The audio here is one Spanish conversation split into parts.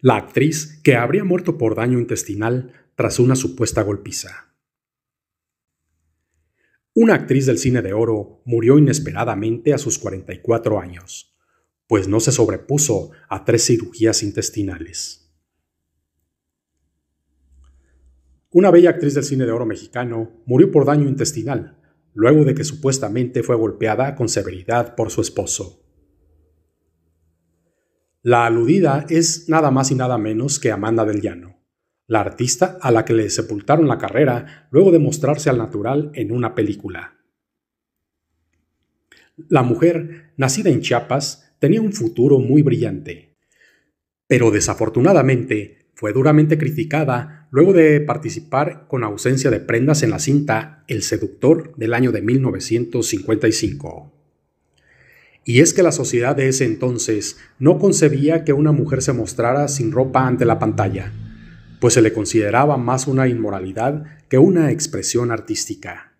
la actriz que habría muerto por daño intestinal tras una supuesta golpiza. Una actriz del cine de oro murió inesperadamente a sus 44 años, pues no se sobrepuso a tres cirugías intestinales. Una bella actriz del cine de oro mexicano murió por daño intestinal, luego de que supuestamente fue golpeada con severidad por su esposo. La aludida es nada más y nada menos que Amanda del Llano, la artista a la que le sepultaron la carrera luego de mostrarse al natural en una película. La mujer, nacida en Chiapas, tenía un futuro muy brillante. Pero desafortunadamente fue duramente criticada luego de participar con ausencia de prendas en la cinta El Seductor del año de 1955. Y es que la sociedad de ese entonces no concebía que una mujer se mostrara sin ropa ante la pantalla, pues se le consideraba más una inmoralidad que una expresión artística.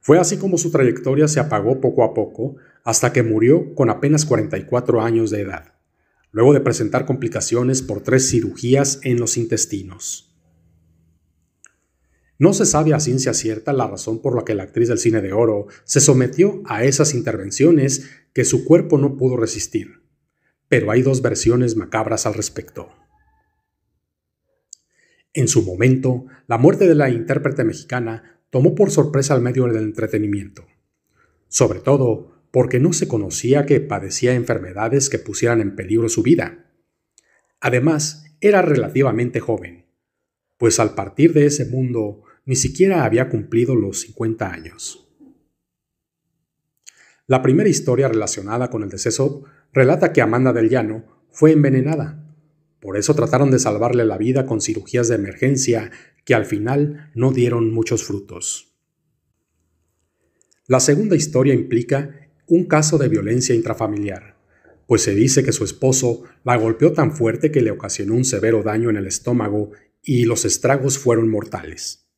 Fue así como su trayectoria se apagó poco a poco hasta que murió con apenas 44 años de edad, luego de presentar complicaciones por tres cirugías en los intestinos. No se sabe a ciencia cierta la razón por la que la actriz del cine de oro se sometió a esas intervenciones que su cuerpo no pudo resistir, pero hay dos versiones macabras al respecto. En su momento, la muerte de la intérprete mexicana tomó por sorpresa al medio del entretenimiento, sobre todo porque no se conocía que padecía enfermedades que pusieran en peligro su vida. Además, era relativamente joven, pues al partir de ese mundo ni siquiera había cumplido los 50 años. La primera historia relacionada con el deceso relata que Amanda del Llano fue envenenada. Por eso trataron de salvarle la vida con cirugías de emergencia que al final no dieron muchos frutos. La segunda historia implica un caso de violencia intrafamiliar, pues se dice que su esposo la golpeó tan fuerte que le ocasionó un severo daño en el estómago y los estragos fueron mortales.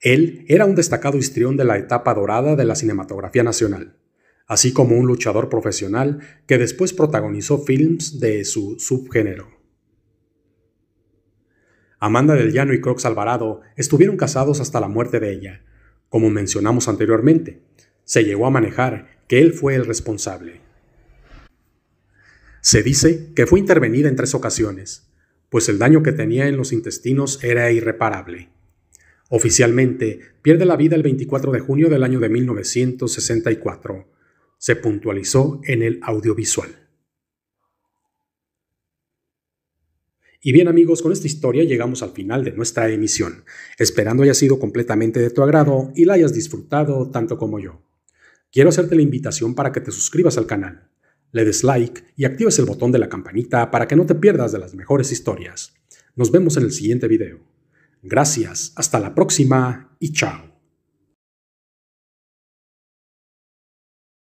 Él era un destacado histrión de la etapa dorada de la cinematografía nacional, así como un luchador profesional que después protagonizó films de su subgénero. Amanda del Llano y Crox Alvarado estuvieron casados hasta la muerte de ella. Como mencionamos anteriormente, se llegó a manejar que él fue el responsable. Se dice que fue intervenida en tres ocasiones, pues el daño que tenía en los intestinos era irreparable. Oficialmente, pierde la vida el 24 de junio del año de 1964. Se puntualizó en el audiovisual. Y bien amigos, con esta historia llegamos al final de nuestra emisión, esperando haya sido completamente de tu agrado y la hayas disfrutado tanto como yo. Quiero hacerte la invitación para que te suscribas al canal, le des like y actives el botón de la campanita para que no te pierdas de las mejores historias. Nos vemos en el siguiente video. Gracias, hasta la próxima y chao.